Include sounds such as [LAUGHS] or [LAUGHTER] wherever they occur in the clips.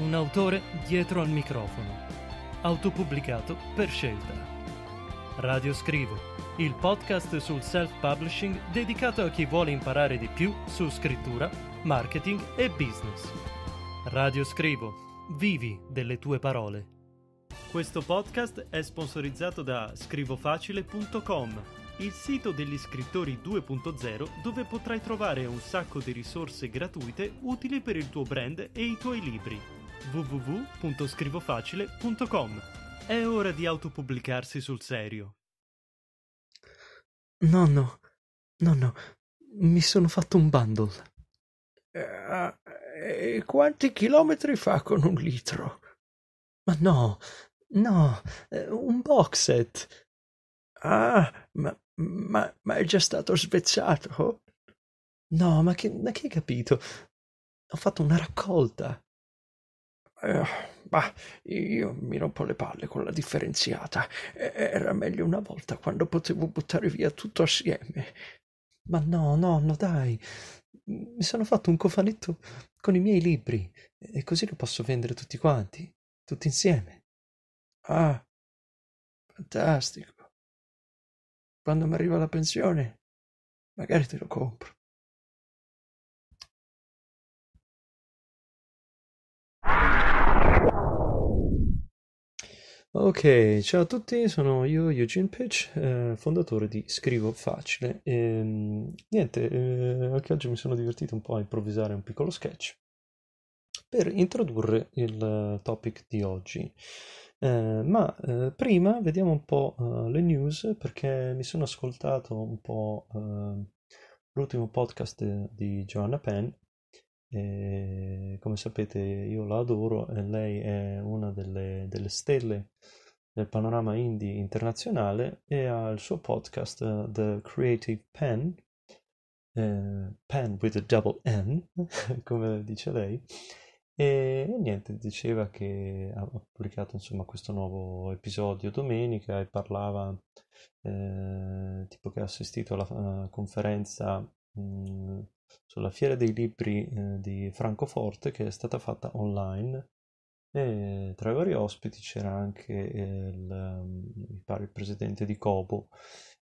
Un autore dietro al microfono. Autopubblicato per scelta. Radio Scrivo, il podcast sul self-publishing dedicato a chi vuole imparare di più su scrittura, marketing e business. Radio Scrivo, vivi delle tue parole. Questo podcast è sponsorizzato da scrivofacile.com, il sito degli scrittori 2.0 dove potrai trovare un sacco di risorse gratuite utili per il tuo brand e i tuoi libri www.scrivofacile.com. È ora di autopubblicarsi sul serio. No, no, no, no, mi sono fatto un bundle. Eh, eh e quanti chilometri fa con un litro? Ma no, no, eh, un box set. Ah, ma, ma, ma è già stato svezzato? No, ma che, ma che hai capito? Ho fatto una raccolta. Eh, bah, io mi rompo le palle con la differenziata. Era meglio una volta quando potevo buttare via tutto assieme. Ma no, nonno, dai. Mi sono fatto un cofanetto con i miei libri e così lo posso vendere tutti quanti, tutti insieme. Ah, fantastico. Quando mi arriva la pensione, magari te lo compro. Ok, ciao a tutti, sono io Eugene Pitch, eh, fondatore di Scrivo Facile. E, ehm, niente, eh, anche oggi mi sono divertito un po' a improvvisare un piccolo sketch per introdurre il eh, topic di oggi. Eh, ma eh, prima vediamo un po' eh, le news perché mi sono ascoltato un po' eh, l'ultimo podcast di Joanna Penn e eh, come sapete io la adoro e lei è una delle, delle stelle del panorama indie internazionale e ha il suo podcast uh, The Creative Pen, eh, Pen with a double N, [LAUGHS] come dice lei, e, e, niente, diceva che ha pubblicato insomma questo nuovo episodio domenica e parlava eh, tipo che ha assistito alla uh, conferenza mh, mm, sulla Fiera dei Libri eh, di Francoforte che è stata fatta online e tra i vari ospiti c'era anche il, mm, mi pare il presidente di Cobo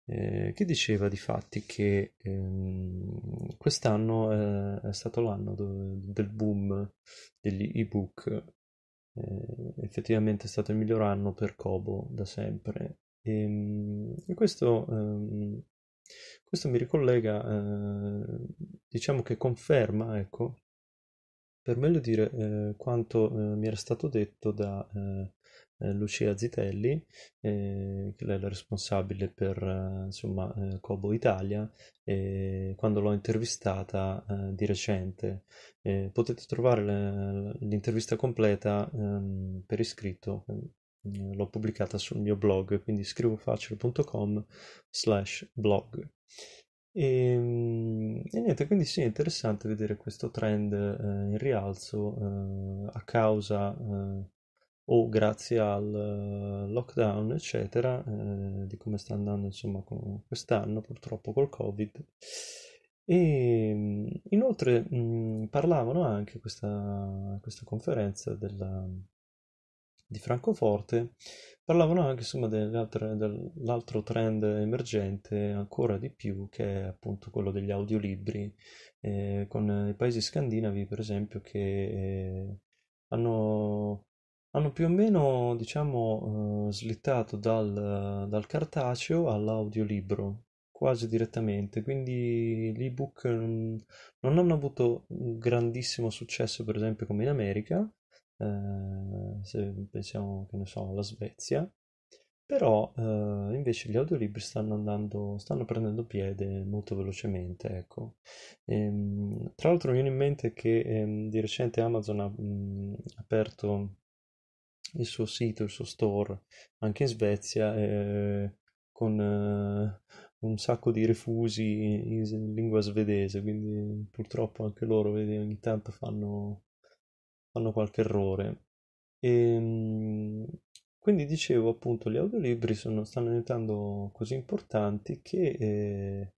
eh, che diceva di fatti che ehm, quest'anno è, eh, è stato l'anno do, del boom degli ebook eh, effettivamente è stato il miglior anno per Cobo da sempre e, ehm, e questo ehm, questo mi ricollega, eh, diciamo che conferma, ecco, per meglio dire, eh, quanto eh, mi era stato detto da eh, eh, Lucia Zitelli, che lei è la responsabile per, insomma, Cobo Italia, quando l'ho intervistata di recente. potete trovare l'intervista completa ehm, per iscritto, eh, l'ho pubblicata sul mio blog, quindi scrivofacile.com slash blog. E, ehm, e, niente, quindi sì, è interessante vedere questo trend eh, in rialzo eh, a causa eh, o grazie al eh, lockdown, eccetera, eh, di come sta andando insomma quest'anno purtroppo col Covid. E ehm, inoltre mh, mm, parlavano anche questa, questa conferenza della, di Francoforte, parlavano anche insomma, dell'altro trend emergente ancora di più che è appunto quello degli audiolibri, eh, con i paesi scandinavi per esempio che eh, hanno, hanno, più o meno diciamo, eh, slittato dal, dal cartaceo all'audiolibro, quasi direttamente, quindi gli ebook mm, non hanno avuto un grandissimo successo per esempio come in America, eh, se pensiamo che ne so alla Svezia, però eh, invece gli audiolibri stanno andando, stanno prendendo piede molto velocemente, ecco. Ehm, tra l'altro mi viene in mente che ehm, di recente Amazon ha mh, mm, aperto il suo sito, il suo store anche in Svezia eh, con eh, un sacco di refusi in, in, lingua svedese, quindi purtroppo anche loro vedi, ogni tanto fanno fanno qualche errore. E, ehm, quindi dicevo appunto gli audiolibri sono, stanno diventando così importanti che eh,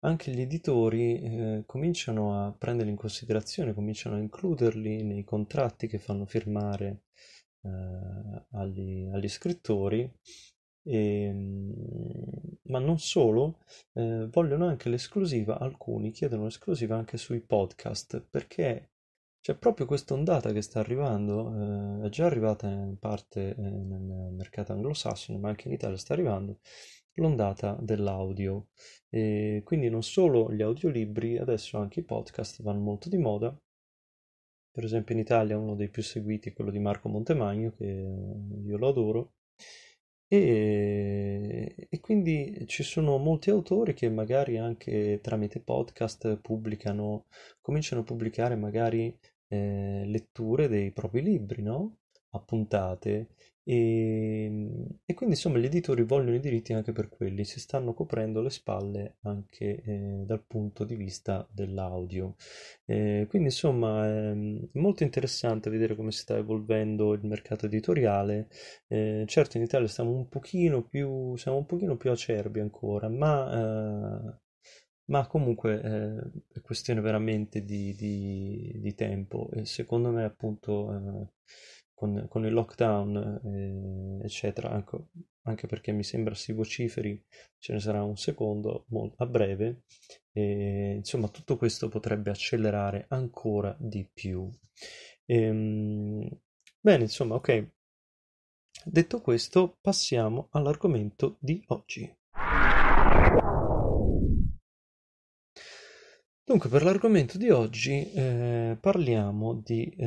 anche gli editori eh, cominciano a prenderli in considerazione, cominciano a includerli nei contratti che fanno firmare eh, agli, agli, scrittori, e, ehm, ma non solo, eh, vogliono anche l'esclusiva, alcuni chiedono l'esclusiva anche sui podcast perché c'è proprio questa ondata che sta arrivando, eh, è già arrivata in parte eh, nel mercato anglosassone, ma anche in Italia sta arrivando, l'ondata dell'audio. E quindi non solo gli audiolibri, adesso anche i podcast vanno molto di moda. Per esempio in Italia uno dei più seguiti è quello di Marco Montemagno, che io lo adoro. E, e, quindi ci sono molti autori che magari anche tramite podcast pubblicano, cominciano a pubblicare magari eh, letture dei propri libri, no? appuntate e, e, quindi insomma gli editori vogliono i diritti anche per quelli, si stanno coprendo le spalle anche eh, dal punto di vista dell'audio. Eh, quindi insomma è ehm, molto interessante vedere come si sta evolvendo il mercato editoriale. Eh, certo in Italia stiamo un pochino più, siamo un pochino più acerbi ancora, ma eh, ma comunque eh, è questione veramente di, di, di, tempo e secondo me appunto eh, con, con, il lockdown eh, eccetera, anche, ecco, anche, perché mi sembra si vociferi, ce ne sarà un secondo molto, a breve, e, insomma tutto questo potrebbe accelerare ancora di più. Ehm, bene, insomma, ok. Detto questo, passiamo all'argomento di oggi. Dunque, per l'argomento di oggi eh, parliamo di eh,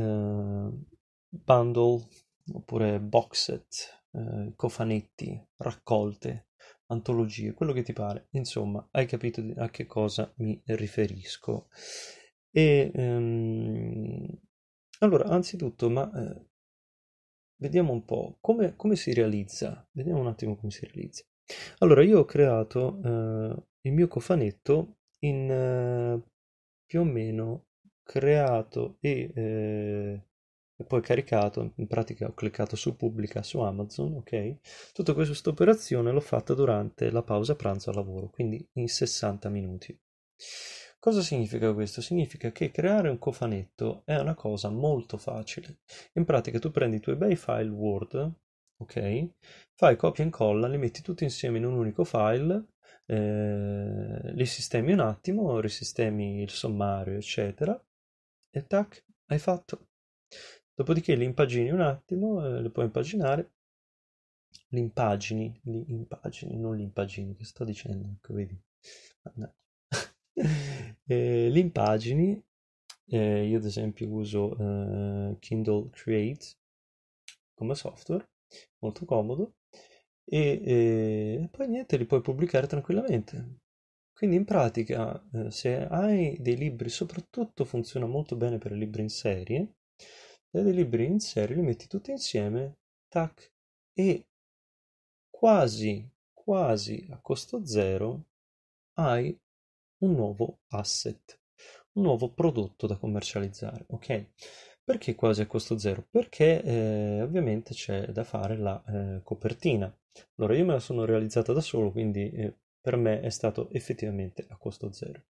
bundle oppure box set, eh, cofanetti, raccolte, antologie, quello che ti pare. Insomma, hai capito a che cosa mi riferisco. E ehm, allora, anzitutto, ma eh, vediamo un po' come, come, si realizza. Vediamo un attimo come si realizza. Allora, io ho creato eh, il mio cofanetto in eh, più o meno creato e, eh, e, poi caricato, in pratica ho cliccato su pubblica su Amazon, ok? Tutta questa operazione l'ho fatta durante la pausa pranzo al lavoro, quindi in 60 minuti. Cosa significa questo? Significa che creare un cofanetto è una cosa molto facile. In pratica tu prendi i tuoi bei file Word, ok? Fai copia e incolla, li metti tutti insieme in un unico file, eh, li sistemi un attimo, risistemi il sommario, eccetera, e tac, hai fatto. Dopodiché li impagini un attimo, eh, li puoi impaginare, li impagini, li impagini, non li impagini, che sto dicendo? Ecco, vedi? [LAUGHS] eh, li impagini, eh, io ad esempio uso eh, Kindle Create come software, molto comodo e, e poi niente, li puoi pubblicare tranquillamente. Quindi in pratica, eh, se hai dei libri, soprattutto funziona molto bene per i libri in serie, se hai dei libri in serie li metti tutti insieme, tac, e quasi, quasi a costo zero hai un nuovo asset, un nuovo prodotto da commercializzare, ok? Perché quasi a costo zero? Perché eh, ovviamente c'è da fare la eh, copertina. Allora io me la sono realizzata da solo, quindi eh, per me è stato effettivamente a costo zero.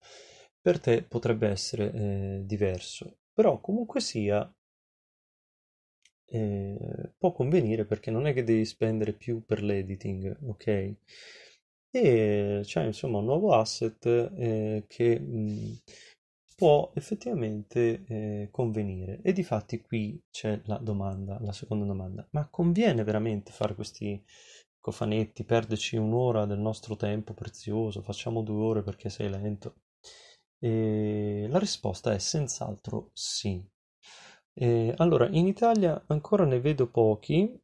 Per te potrebbe essere eh, diverso, però comunque sia eh, può convenire perché non è che devi spendere più per l'editing, ok? E c'è insomma un nuovo asset eh, che... Mh, mm, può effettivamente eh, convenire. E di fatti qui c'è la domanda, la seconda domanda, ma conviene veramente fare questi cofanetti, perderci un'ora del nostro tempo prezioso, facciamo due ore perché sei lento? E la risposta è senz'altro sì. E allora, in Italia ancora ne vedo pochi,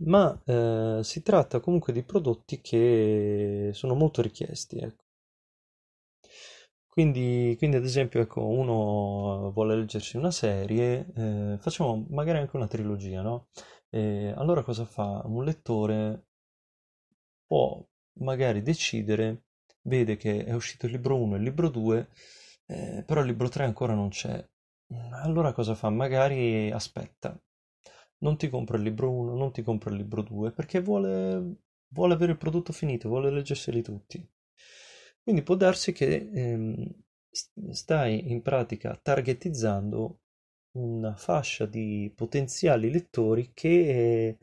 ma eh, si tratta comunque di prodotti che sono molto richiesti. Ecco. Quindi, quindi, ad esempio, ecco, uno vuole leggersi una serie, eh, facciamo magari anche una trilogia, no? E allora cosa fa? Un lettore può magari decidere, vede che è uscito il libro 1 e il libro 2, eh, però il libro 3 ancora non c'è. Allora cosa fa? Magari aspetta, non ti compra il libro 1, non ti compra il libro 2, perché vuole, vuole avere il prodotto finito, vuole leggerseli tutti. Quindi può darsi che ehm, stai in pratica targetizzando una fascia di potenziali lettori che eh,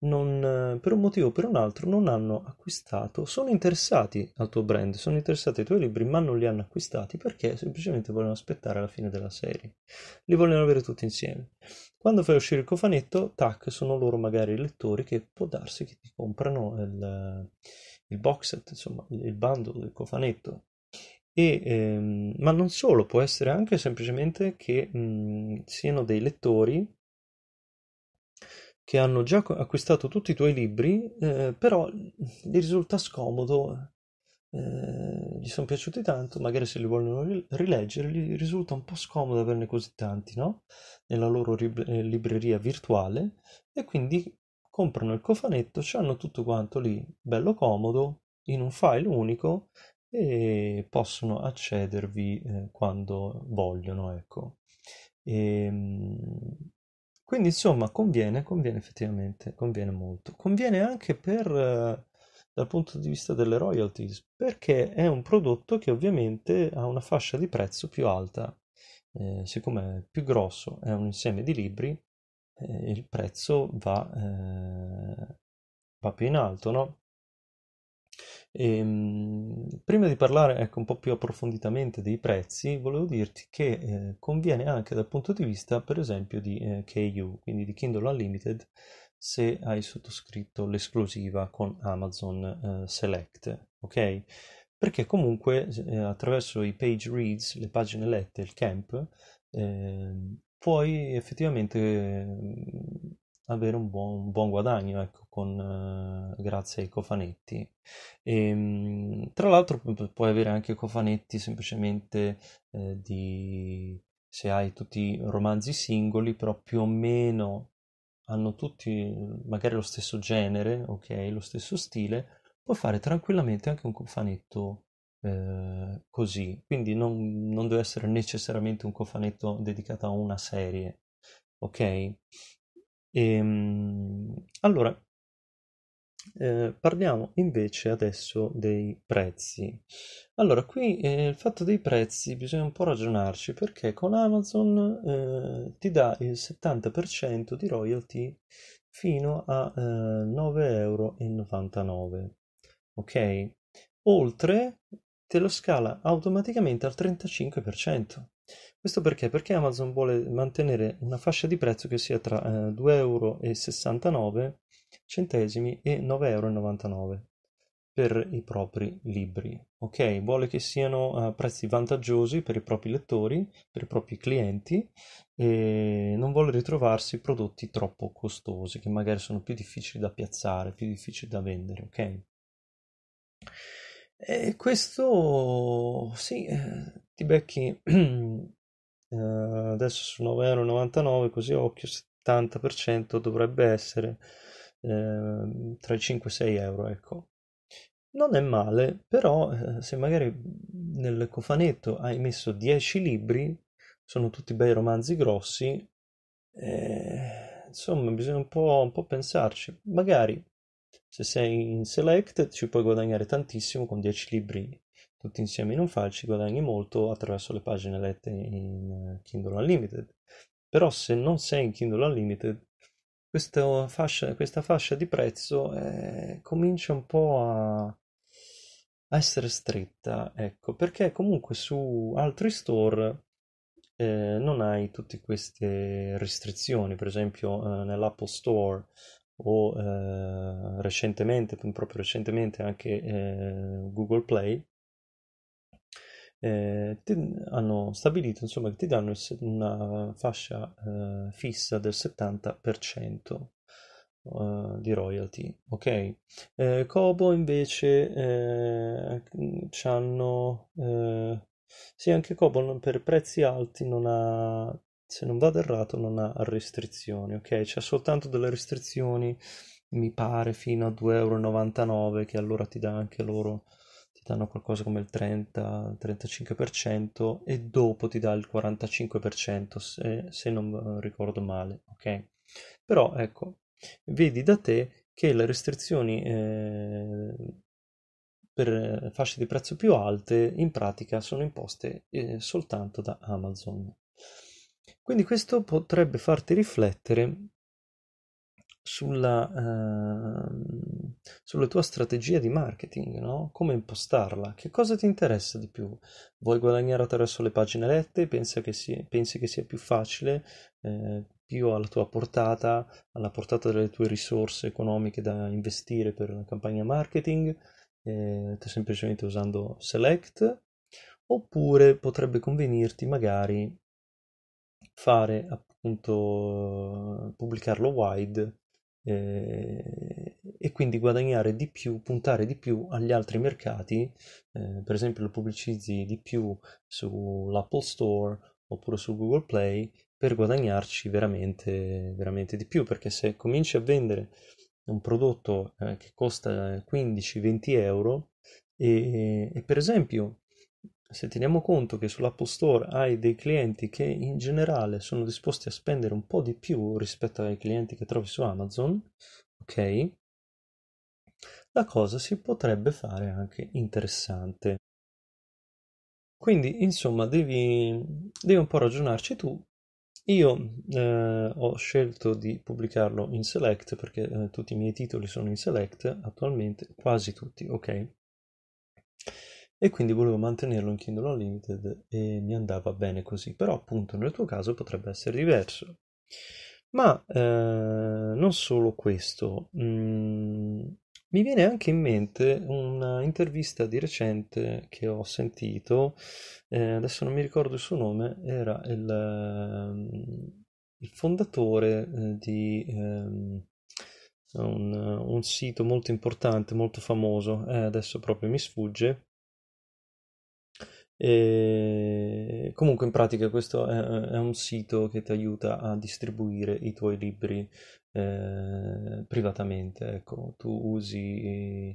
non, eh, per un motivo o per un altro non hanno acquistato, sono interessati al tuo brand, sono interessati ai tuoi libri, ma non li hanno acquistati perché semplicemente vogliono aspettare la fine della serie. Li vogliono avere tutti insieme. Quando fai uscire il cofanetto, tac, sono loro magari i lettori che può darsi che ti comprano il, il box set, insomma, il bundle, il cofanetto. E, ehm, ma non solo, può essere anche semplicemente che mh, siano dei lettori che hanno già acquistato tutti i tuoi libri, eh, però gli risulta scomodo, eh, gli sono piaciuti tanto, magari se li vogliono rileggere, gli risulta un po' scomodo averne così tanti, no? Nella loro rib- eh, libreria virtuale e quindi comprano il cofanetto, hanno tutto quanto lì, bello comodo, in un file unico e possono accedervi eh, quando vogliono, ecco. E, ehm, quindi insomma conviene, conviene effettivamente, conviene molto. Conviene anche per, eh, dal punto di vista delle royalties, perché è un prodotto che ovviamente ha una fascia di prezzo più alta. Eh, siccome è più grosso, è un insieme di libri, eh, il prezzo va, eh, va più in alto, no? E, ehm, prima di parlare ecco, un po' più approfonditamente dei prezzi, volevo dirti che eh, conviene anche dal punto di vista, per esempio, di eh, KU, quindi di Kindle Unlimited, se hai sottoscritto l'esclusiva con Amazon eh, Select, ok? Perché comunque eh, attraverso i page reads, le pagine lette, il camp, ehm, puoi effettivamente ehm, avere un buon, un buon guadagno ecco, con, eh, grazie ai cofanetti. E, ehm, tra l'altro puoi avere anche cofanetti semplicemente eh, di, se hai tutti i romanzi singoli, però più o meno hanno tutti magari lo stesso genere, ok, lo stesso stile, puoi fare tranquillamente anche un cofanetto eh, così. Quindi non, non deve essere necessariamente un cofanetto dedicato a una serie, ok? E, ehm, allora, eh, parliamo invece adesso dei prezzi. Allora, qui eh, il fatto dei prezzi bisogna un po' ragionarci perché con Amazon eh, ti dà il 70% di royalty fino a 9,99 eh, euro. Ok? Oltre te lo scala automaticamente al 35%. Questo perché? Perché Amazon vuole mantenere una fascia di prezzo che sia tra eh, 2,69 centesimi e 9,99 euro per i propri libri. Ok, vuole che siano a eh, prezzi vantaggiosi per i propri lettori, per i propri clienti e non vuole ritrovarsi prodotti troppo costosi che magari sono più difficili da piazzare, più difficili da vendere, ok? E questo sì, eh, ti becchi [CLEARS THROAT] eh, adesso su 9,99 euro così occhio 70% dovrebbe essere eh, tra i 5 e 6 euro ecco non è male però eh, se magari nel cofanetto hai messo 10 libri sono tutti bei romanzi grossi eh, insomma bisogna un po', un po' pensarci magari se sei in select ci puoi guadagnare tantissimo con 10 libri tutti insieme in un file ci guadagni molto attraverso le pagine lette in eh, Kindle Unlimited. Però se non sei in Kindle Unlimited, questa fascia, questa fascia di prezzo eh, comincia un po' a, a, essere stretta, ecco, perché comunque su altri store eh, non hai tutte queste restrizioni, per esempio eh, nell'Apple Store o eh, recentemente, proprio recentemente anche eh, Google Play, eh, ti, hanno stabilito insomma, che ti danno il, una fascia eh, fissa del 70% eh, di royalty. Ok, eh, Kobo invece eh, hanno eh, sì, anche Kobo per prezzi alti non ha, se non vado errato, non ha restrizioni, ok? C'è soltanto delle restrizioni, mi pare, fino a 2,99 euro, che allora ti dà anche loro stanno qualcosa come il 30-35% e dopo ti dà il 45% se, se non eh, ricordo male, ok? Però ecco, vedi da te che le restrizioni eh, per eh, fasce di prezzo più alte in pratica sono imposte eh, soltanto da Amazon. Quindi questo potrebbe farti riflettere sulla, ehm, sulla tua strategia di marketing, no? come impostarla, che cosa ti interessa di più? Vuoi guadagnare attraverso le pagine lette? Pensi che sia, pensi che sia più facile, eh, più alla tua portata, alla portata delle tue risorse economiche da investire per una campagna marketing? Eh, semplicemente usando select oppure potrebbe convenirti magari fare appunto eh, pubblicarlo wide eh, e quindi guadagnare di più, puntare di più agli altri mercati, eh, per esempio lo pubblicizzi di più sull'Apple Store oppure su Google Play per guadagnarci veramente, veramente di più, perché se cominci a vendere un prodotto eh, che costa 15-20 euro e, e per esempio se teniamo conto che sull'App Store hai dei clienti che in generale sono disposti a spendere un po' di più rispetto ai clienti che trovi su Amazon, ok? La cosa si potrebbe fare anche interessante. Quindi, insomma, devi, devi un po' ragionarci tu. Io eh, ho scelto di pubblicarlo in Select perché eh, tutti i miei titoli sono in Select attualmente, quasi tutti, ok? e quindi volevo mantenerlo in Kindle Unlimited e mi andava bene così, però appunto nel tuo caso potrebbe essere diverso. Ma eh, non solo questo, mm, mi viene anche in mente un'intervista di recente che ho sentito, eh, adesso non mi ricordo il suo nome, era il, mm, il fondatore eh, di... Eh, un, un, sito molto importante, molto famoso, eh, adesso proprio mi sfugge, e comunque in pratica questo è, è, un sito che ti aiuta a distribuire i tuoi libri eh, privatamente. Ecco, tu usi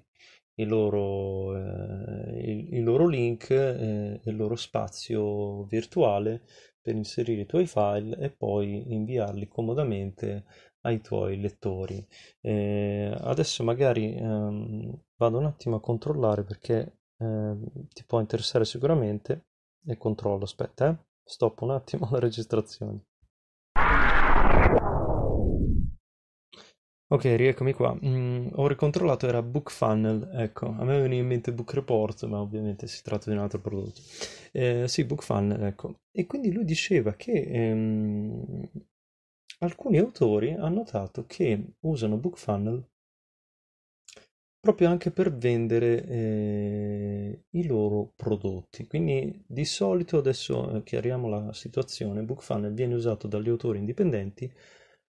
i loro, eh, il, il loro link e eh, il loro spazio virtuale per inserire i tuoi file e poi inviarli comodamente ai tuoi lettori. Eh, adesso magari ehm, vado un attimo a controllare perché Ehm, ti può interessare sicuramente e controllo, aspetta, eh. Stop un attimo [LAUGHS] la registrazione. Ok, rieccomi qua. Mm, ho ricontrollato, era BookFunnel, ecco, a me veniva in mente Book Report, ma ovviamente si tratta di un altro prodotto. Eh, sì, BookFunnel, ecco. E quindi lui diceva che ehm, alcuni autori hanno notato che usano BookFunnel proprio anche per vendere eh, i loro prodotti. Quindi di solito, adesso eh, chiariamo la situazione, BookFunnel viene usato dagli autori indipendenti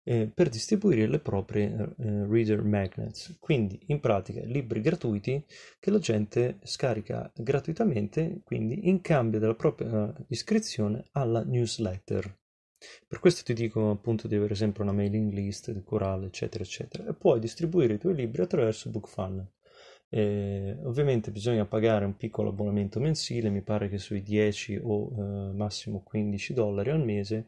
eh, per distribuire le proprie eh, reader magnets, quindi in pratica libri gratuiti che la gente scarica gratuitamente, quindi in cambio della propria eh, iscrizione alla newsletter. Per questo ti dico appunto di avere sempre una mailing list, corale, eccetera, eccetera. E puoi distribuire i tuoi libri attraverso BookFunnel. Eh, ovviamente bisogna pagare un piccolo abbonamento mensile, mi pare che sui 10 o eh, massimo 15 dollari al mese,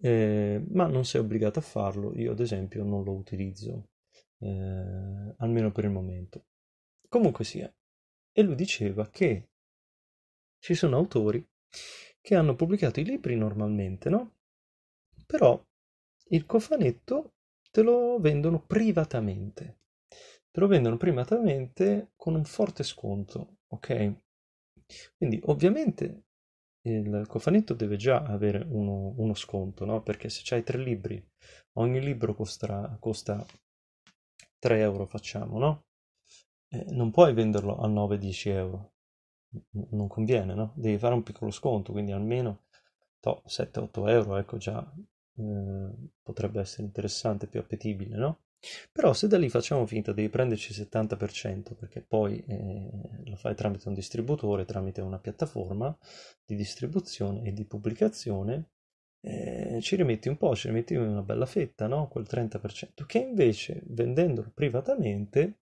eh, ma non sei obbligato a farlo. Io ad esempio non lo utilizzo, eh, almeno per il momento. Comunque sia. E lui diceva che ci sono autori che hanno pubblicato i libri normalmente, no? però il cofanetto te lo vendono privatamente. Te lo vendono privatamente con un forte sconto, ok? Quindi ovviamente il cofanetto deve già avere uno, uno sconto, no? Perché se c'hai tre libri, ogni libro costa, costa 3 euro, facciamo, no? Eh, non puoi venderlo a 9-10 euro, non conviene, no? Devi fare un piccolo sconto, quindi almeno 7-8 euro, ecco già eh, potrebbe essere interessante, più appetibile, no? Però se da lì facciamo finta devi prenderci il 70%, perché poi eh, lo fai tramite un distributore, tramite una piattaforma di distribuzione e di pubblicazione, eh, ci rimetti un po', ci rimetti una bella fetta, no? quel 30%, che invece vendendolo privatamente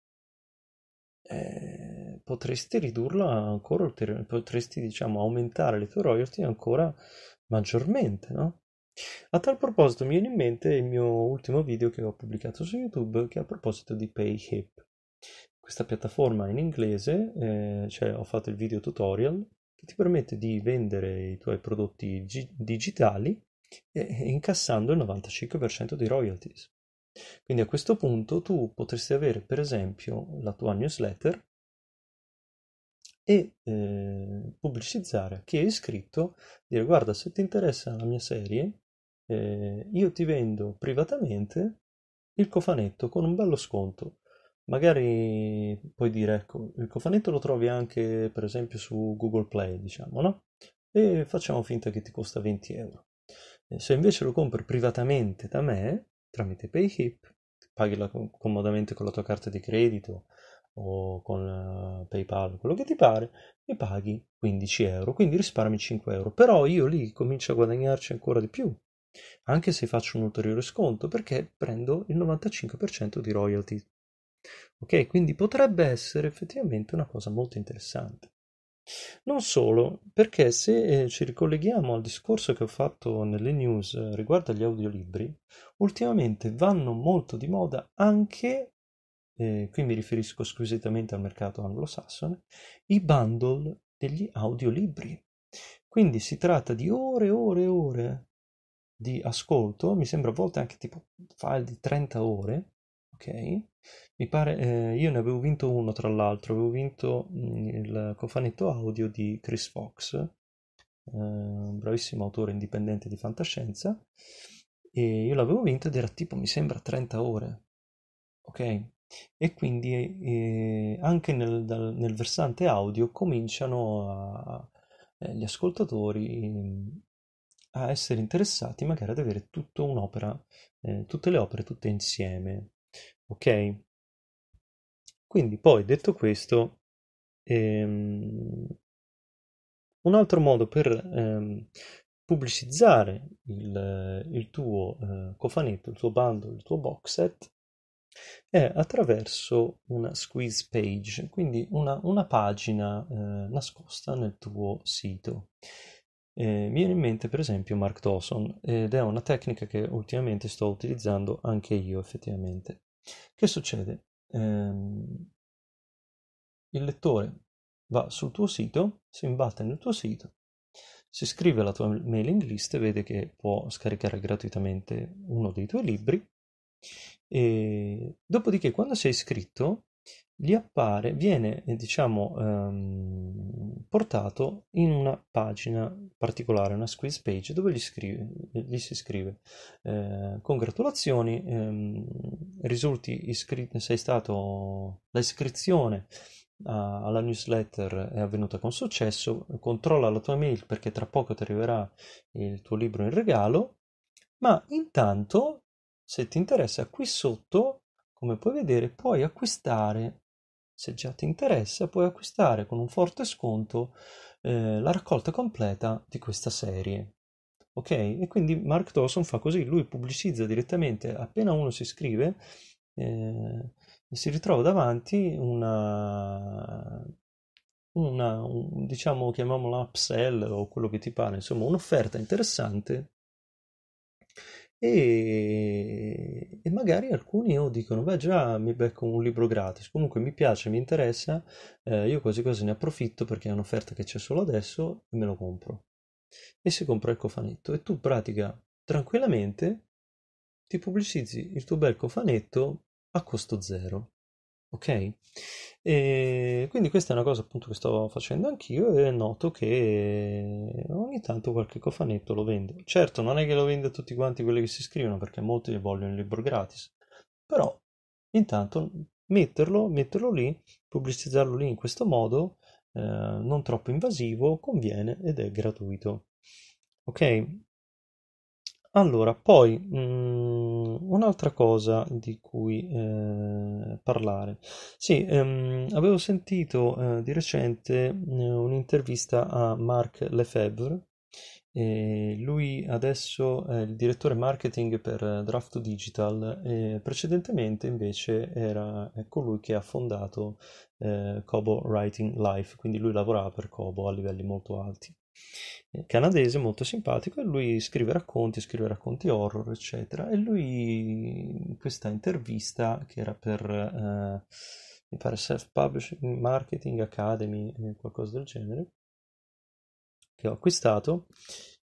eh, potresti ridurla ancora ulteriormente, potresti diciamo aumentare le tue royalty ancora maggiormente, no? A tal proposito mi viene in mente il mio ultimo video che ho pubblicato su YouTube che è a proposito di PayHip. Questa piattaforma in inglese, eh, cioè ho fatto il video tutorial che ti permette di vendere i tuoi prodotti gi- digitali eh, incassando il 95% di royalties. Quindi a questo punto tu potresti avere per esempio la tua newsletter e eh, pubblicizzare a chi è iscritto, dire guarda se ti interessa la mia serie eh, io ti vendo privatamente il cofanetto con un bello sconto. Magari puoi dire, ecco, il cofanetto lo trovi anche per esempio su Google Play, diciamo, no? E facciamo finta che ti costa 20 euro. Eh, se invece lo compri privatamente da me, tramite PayHip, paghi comodamente con la tua carta di credito o con PayPal, quello che ti pare, e paghi 15 euro, quindi risparmi 5 euro. Però io lì comincio a guadagnarci ancora di più, anche se faccio un ulteriore sconto perché prendo il 95% di royalty. Ok, quindi potrebbe essere effettivamente una cosa molto interessante. Non solo, perché se eh, ci ricolleghiamo al discorso che ho fatto nelle news eh, riguardo agli audiolibri, ultimamente vanno molto di moda anche, eh, qui mi riferisco squisitamente al mercato anglosassone, i bundle degli audiolibri. Quindi si tratta di ore e ore e ore di ascolto, mi sembra a volte anche tipo file di 30 ore, ok? Mi pare, eh, io ne avevo vinto uno tra l'altro, avevo vinto mm, il cofanetto audio di Chris Fox, eh, un bravissimo autore indipendente di fantascienza, e io l'avevo vinto ed era tipo, mi sembra, 30 ore, ok? E quindi eh, anche nel, dal, nel, versante audio cominciano a, eh, gli ascoltatori mm, a essere interessati magari ad avere tutta un'opera, eh, tutte le opere tutte insieme. Ok? Quindi poi detto questo, ehm, un altro modo per ehm, pubblicizzare il, il tuo eh, cofanetto, il tuo bando, il tuo box set è attraverso una squeeze page, quindi una, una pagina eh, nascosta nel tuo sito. Eh, mi viene in mente per esempio Mark Dawson ed è una tecnica che ultimamente sto utilizzando anche io effettivamente. Che succede? Eh, il lettore va sul tuo sito, si imbatte nel tuo sito, si scrive alla tua mailing list vede che può scaricare gratuitamente uno dei tuoi libri. E dopodiché, quando sei iscritto, gli appare, viene eh, diciamo ehm, portato in una pagina particolare, una squeeze page dove gli, scrive, eh, gli si scrive eh, congratulazioni, ehm, risulti iscritto, sei stato l'iscrizione a, alla newsletter è avvenuta con successo, controlla la tua mail perché tra poco ti arriverà il tuo libro in regalo, ma intanto se ti interessa qui sotto come puoi vedere, puoi acquistare se già ti interessa puoi acquistare con un forte sconto eh, la raccolta completa di questa serie. Ok? E quindi Mark Dawson fa così, lui pubblicizza direttamente, appena uno si iscrive eh, si ritrova davanti una, una un, diciamo, chiamiamola upsell o quello che ti pare, insomma un'offerta interessante e, e magari alcuni oh, dicono: Beh, già mi becco un libro gratis. Comunque mi piace, mi interessa. Eh, io quasi quasi ne approfitto perché è un'offerta che c'è solo adesso e me lo compro. E si compra il cofanetto. Ecco, e tu pratica tranquillamente ti pubblicizzi il tuo bel cofanetto a costo zero. Ok? E quindi questa è una cosa appunto che sto facendo anch'io e noto che ogni tanto qualche cofanetto lo vendo. Certo, non è che lo vendo a tutti quanti quelli che si iscrivono perché molti vogliono il libro gratis, però intanto metterlo, metterlo lì, pubblicizzarlo lì in questo modo, eh, non troppo invasivo, conviene ed è gratuito. Ok? Allora, poi mh, mm, un'altra cosa di cui eh, parlare. Sì, ehm, avevo sentito eh, di recente eh, un'intervista a Marc Lefebvre. lui adesso è il direttore marketing per Draft Digital, precedentemente invece era colui ecco che ha fondato Cobo eh, Writing Life, quindi lui lavorava per Cobo a livelli molto alti. Eh, canadese molto simpatico e lui scrive racconti, scrive racconti horror, eccetera. E lui in questa intervista che era per eh, mi pare Self Publishing Marketing Academy, eh, qualcosa del genere, che ho acquistato.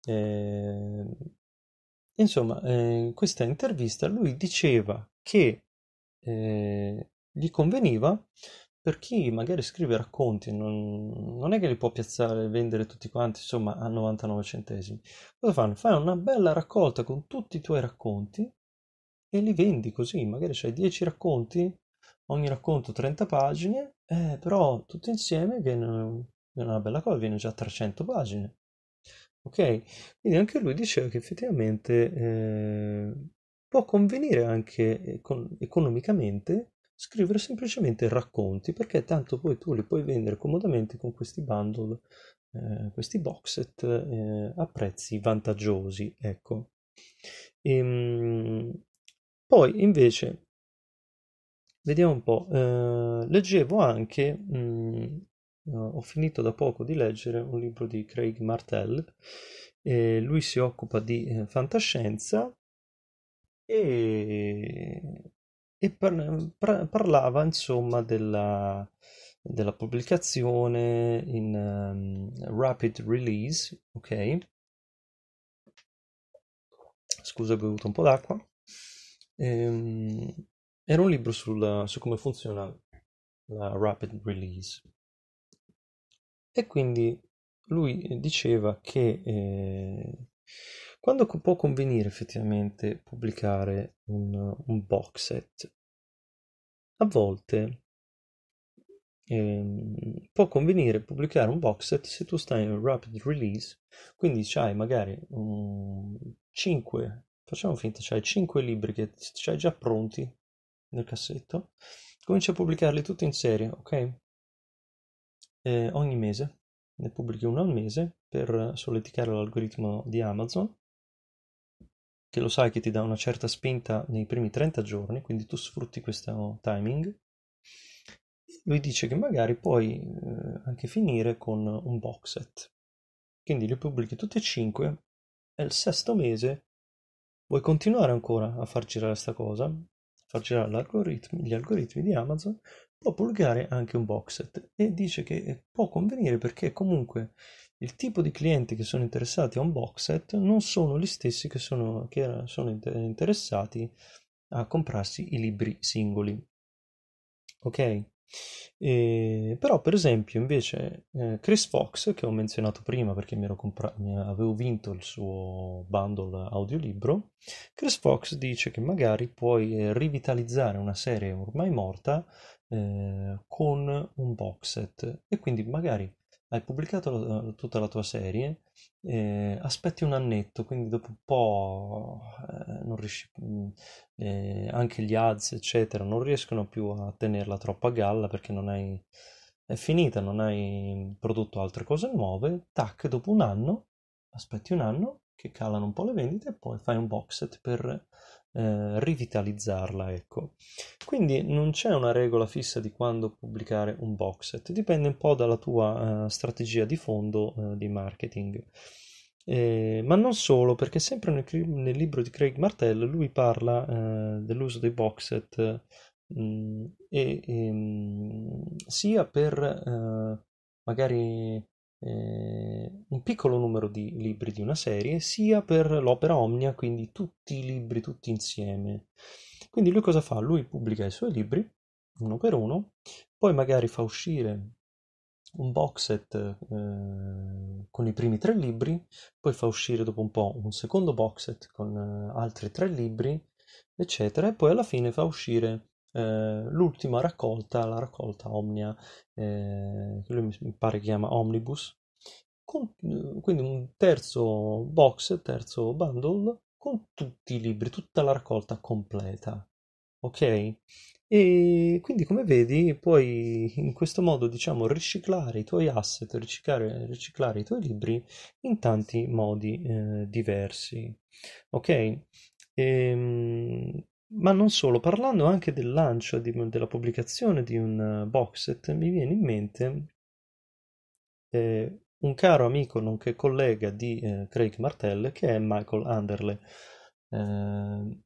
Eh, insomma, eh, in questa intervista lui diceva che eh, gli conveniva per chi magari scrive racconti, non, non, è che li può piazzare e vendere tutti quanti, insomma, a 99 centesimi. Cosa fanno? Fai una bella raccolta con tutti i tuoi racconti e li vendi così, magari hai 10 racconti, ogni racconto 30 pagine, eh, però tutti insieme viene, viene una bella cosa, viene già 300 pagine. Ok? Quindi anche lui diceva che effettivamente eh, può convenire anche econ- eh, economicamente scrivere semplicemente racconti perché tanto poi tu li puoi vendere comodamente con questi bundle, eh, questi box set eh, a prezzi vantaggiosi, ecco. E, ehm, poi invece, vediamo un po', eh, leggevo anche, mh, mm, eh, ho finito da poco di leggere un libro di Craig Martell, lui si occupa di eh, fantascienza e e par- par- parlava insomma della, della pubblicazione in um, rapid release, ok? Scusa, ho bevuto un po' d'acqua. Ehm, era un libro sulla, su come funziona la rapid release. E quindi lui diceva che eh, quando può convenire effettivamente pubblicare un, un box set? A volte ehm, può convenire pubblicare un box set se tu stai in rapid release, quindi hai magari um, 5, facciamo finta, c'hai 5 libri che hai già pronti nel cassetto, cominci a pubblicarli tutti in serie, ok? Eh, ogni mese ne pubblichi uno al mese per solleticare l'algoritmo di Amazon, che lo sai che ti dà una certa spinta nei primi 30 giorni, quindi tu sfrutti questo timing. Lui dice che magari puoi eh, anche finire con un box set. Quindi li pubblichi tutti e cinque e il sesto mese vuoi continuare ancora a far girare questa cosa, a far girare gli algoritmi di Amazon, può pulgare anche un boxset e dice che eh, può convenire perché comunque il tipo di clienti che sono interessati a un boxset non sono gli stessi che sono, che sono interessati a comprarsi i libri singoli. Ok? E, però per esempio invece eh, Chris Fox che ho menzionato prima perché mi, ero compra- mi avevo vinto il suo bundle audiolibro Chris Fox dice che magari puoi eh, rivitalizzare una serie ormai morta eh, con un box set e quindi magari hai pubblicato la, eh, tutta la tua serie, eh, aspetti un annetto, quindi dopo un po' eh, non riesci, mm, eh, anche gli ads, eccetera, non riescono più a tenerla troppo a galla perché non hai, è finita, non hai prodotto altre cose nuove, tac, dopo un anno, aspetti un anno che calano un po' le vendite e poi fai un box set per eh, rivitalizzarla, ecco. Quindi non c'è una regola fissa di quando pubblicare un box set, dipende un po' dalla tua eh, strategia di fondo eh, di marketing. Eh, ma non solo, perché sempre nel, nel, libro di Craig Martell lui parla eh, dell'uso dei box set mh, mm, e, e, ehm, sia per eh, magari eh, un piccolo numero di libri di una serie, sia per l'opera omnia, quindi tutti i libri tutti insieme. Quindi lui cosa fa? Lui pubblica i suoi libri, uno per uno, poi magari fa uscire un box set eh, con i primi tre libri, poi fa uscire dopo un po' un secondo box set con eh, altri tre libri, eccetera, e poi alla fine fa uscire eh, l'ultima raccolta, la raccolta Omnia, eh, lui mi pare che chiama Omnibus, con, eh, quindi un terzo box, terzo bundle, con tutti i libri, tutta la raccolta completa. Ok? E quindi come vedi puoi in questo modo diciamo riciclare i tuoi asset, riciclare, riciclare i tuoi libri in tanti modi eh, diversi. Ok? E, ehm, ma non solo, parlando anche del lancio, di, della pubblicazione di un eh, box set, mi viene in mente eh, un caro amico, nonché collega di eh, Craig Martell, che è Michael Underle. Eh,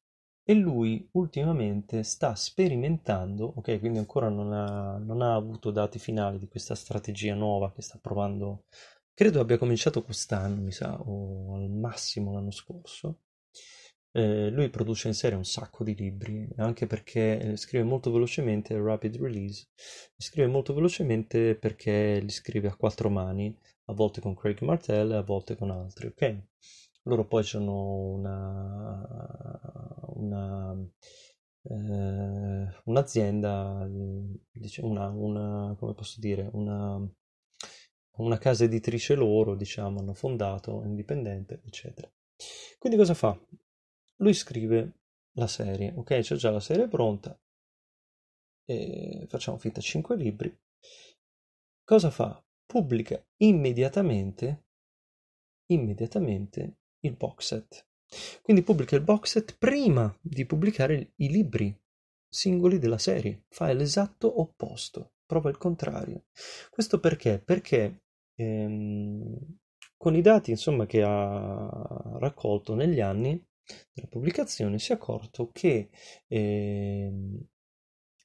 e lui ultimamente sta sperimentando, ok, quindi ancora non ha, non ha, avuto dati finali di questa strategia nuova che sta provando, credo abbia cominciato quest'anno, mi sa, o al massimo l'anno scorso, eh, lui produce in serie un sacco di libri, anche perché eh, scrive molto velocemente, rapid release, scrive molto velocemente perché li scrive a quattro mani, a volte con Craig Martell e a volte con altri, ok? Loro poi hanno una, una eh, un'azienda, una, una, come posso dire, una, una casa editrice loro, diciamo, hanno fondato, indipendente, eccetera. Quindi cosa fa? lui scrive la serie, ok? C'è già la serie pronta, e facciamo finta 5 libri. Cosa fa? Pubblica immediatamente, immediatamente il box set. Quindi pubblica il box set prima di pubblicare i libri singoli della serie, fa l'esatto opposto, prova il contrario. Questo perché? Perché ehm, con i dati insomma, che ha raccolto negli anni della pubblicazione si è accorto che eh,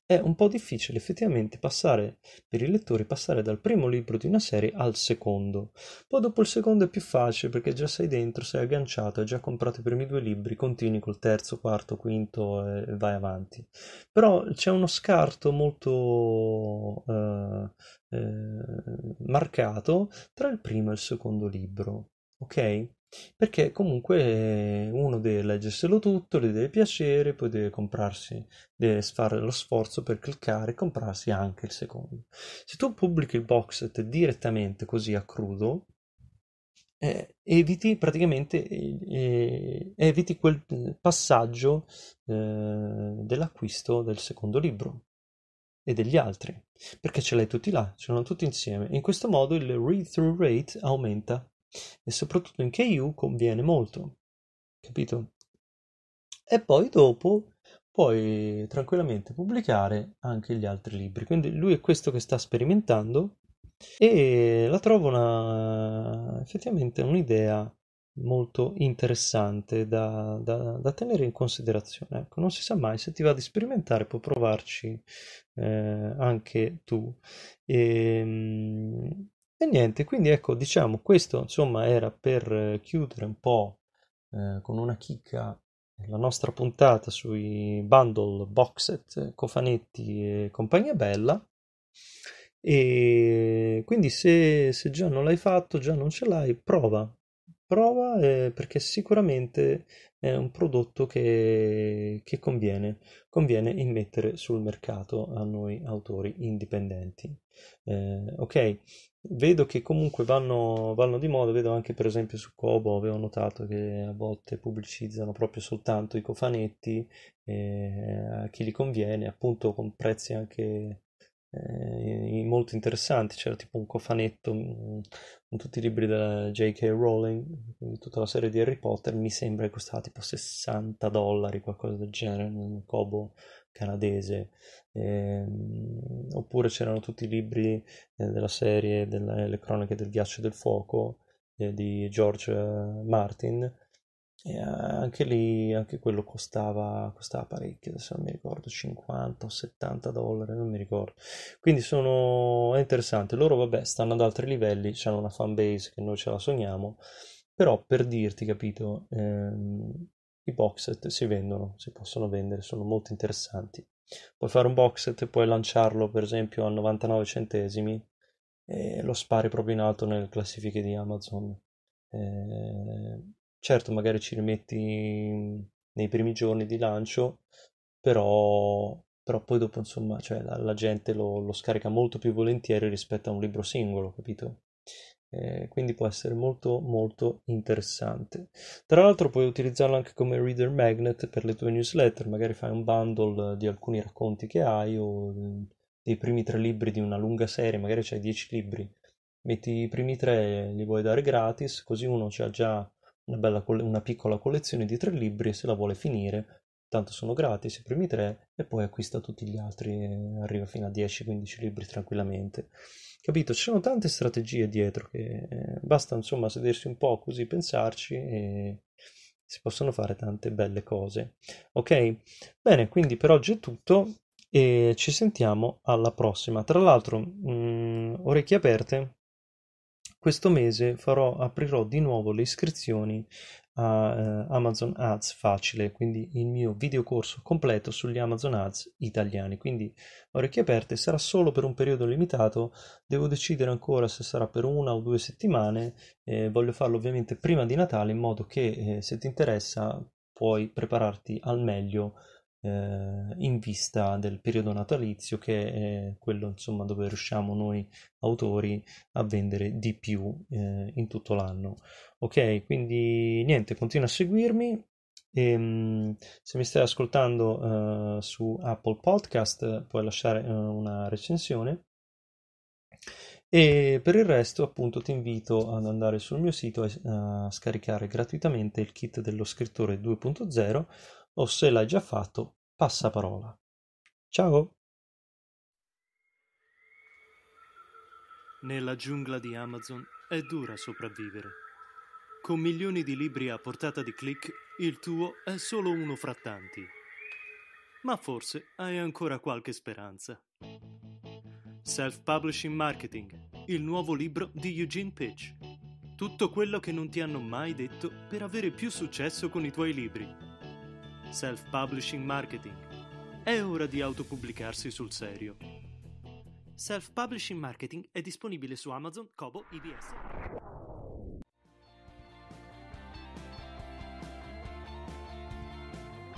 è un po' difficile effettivamente passare per i lettori passare dal primo libro di una serie al secondo. Poi dopo il secondo è più facile perché già sei dentro, sei agganciato, hai già comprato i primi due libri, continui col terzo, quarto, quinto e vai avanti. Però c'è uno scarto molto eh, eh, marcato tra il primo e il secondo libro. Ok? perché comunque eh, uno deve leggerselo tutto, le deve piacere, poi deve comprarsi, deve fare lo sforzo per cliccare e comprarsi anche il secondo. Se tu pubblichi il box set direttamente così a crudo, eh, eviti praticamente eh, eh, eviti quel passaggio eh, dell'acquisto del secondo libro e degli altri, perché ce l'hai tutti là, ce l'hanno tutti insieme. In questo modo il read-through rate aumenta e soprattutto in KU conviene molto, capito? E poi dopo puoi tranquillamente pubblicare anche gli altri libri. Quindi lui è questo che sta sperimentando e la trovo una, effettivamente un'idea molto interessante da, da, da, tenere in considerazione. Ecco, non si sa mai se ti va di sperimentare, puoi provarci eh, anche tu. E, ehm, e niente, quindi ecco, diciamo, questo insomma era per eh, chiudere un po' eh, con una chicca la nostra puntata sui bundle boxet, cofanetti e compagnia bella. E quindi se, se già non l'hai fatto, già non ce l'hai, prova, prova eh, perché sicuramente è un prodotto che, che conviene, conviene immettere sul mercato a noi autori indipendenti. Eh, ok, Vedo che comunque vanno, vanno di moda, vedo anche per esempio su Kobo, avevo notato che a volte pubblicizzano proprio soltanto i cofanetti eh, a chi li conviene, appunto con prezzi anche eh, molto interessanti. C'era tipo un cofanetto mm, con tutti i libri della J.K. Rowling, quindi tutta la serie di Harry Potter, mi sembra che costava tipo 60 dollari, qualcosa del genere, un Kobo canadese, ehm, oppure c'erano tutti i libri eh, della serie delle, Le cronache del ghiaccio e del fuoco eh, di George eh, Martin. E anche lì, anche quello costava, costava parecchio, adesso non mi ricordo, 50 o 70 dollari, non mi ricordo. Quindi sono, è interessante. Loro, vabbè, stanno ad altri livelli, hanno una fan base che noi ce la sogniamo, però per dirti, capito, ehm, i box set si vendono, si possono vendere, sono molto interessanti. Puoi fare un box set e puoi lanciarlo per esempio a 99 centesimi e lo spari proprio in alto nelle classifiche di Amazon. Eh, certo, magari ci rimetti nei primi giorni di lancio, però, però poi dopo insomma cioè, la, la gente lo, lo, scarica molto più volentieri rispetto a un libro singolo, capito? Eh, quindi può essere molto molto interessante. Tra l'altro puoi utilizzarlo anche come reader magnet per le tue newsletter, magari fai un bundle di alcuni racconti che hai o mm, dei primi tre libri di una lunga serie, magari c'hai dieci libri, metti i primi tre, li vuoi dare gratis, così uno ha già una, bella, una piccola collezione di tre libri e se la vuole finire tanto sono gratis i primi tre e poi acquista tutti gli altri e arriva fino a 10-15 libri tranquillamente. Capito? Ci sono tante strategie dietro che eh, basta insomma sedersi un po' così, pensarci e si possono fare tante belle cose. Ok? Bene, quindi per oggi è tutto e ci sentiamo alla prossima. Tra l'altro, mh, mm, orecchie aperte, questo mese farò, aprirò di nuovo le iscrizioni a uh, Amazon Ads facile, quindi il mio video corso completo sugli Amazon Ads italiani. Quindi orecchie aperte, sarà solo per un periodo limitato, devo decidere ancora se sarà per una o due settimane, eh, voglio farlo ovviamente prima di Natale in modo che eh, se ti interessa puoi prepararti al meglio eh, in vista del periodo natalizio che è quello insomma dove riusciamo noi autori a vendere di più eh, in tutto l'anno ok quindi niente continua a seguirmi e, ehm, se mi stai ascoltando uh, su Apple Podcast puoi lasciare uh, una recensione e per il resto, appunto, ti invito ad andare sul mio sito e eh, a scaricare gratuitamente il kit dello scrittore 2.0 o se l'hai già fatto, passa parola. Ciao! Nella giungla di Amazon è dura sopravvivere. Con milioni di libri a portata di click, il tuo è solo uno fra tanti. Ma forse hai ancora qualche speranza. Self-Publishing Marketing, il nuovo libro di Eugene Pitch. Tutto quello che non ti hanno mai detto per avere più successo con i tuoi libri. Self-Publishing Marketing. È ora di autopubblicarsi sul serio. Self-Publishing Marketing è disponibile su Amazon, Kobo, IBS.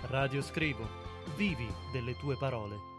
Radio Scrivo. Vivi delle tue parole.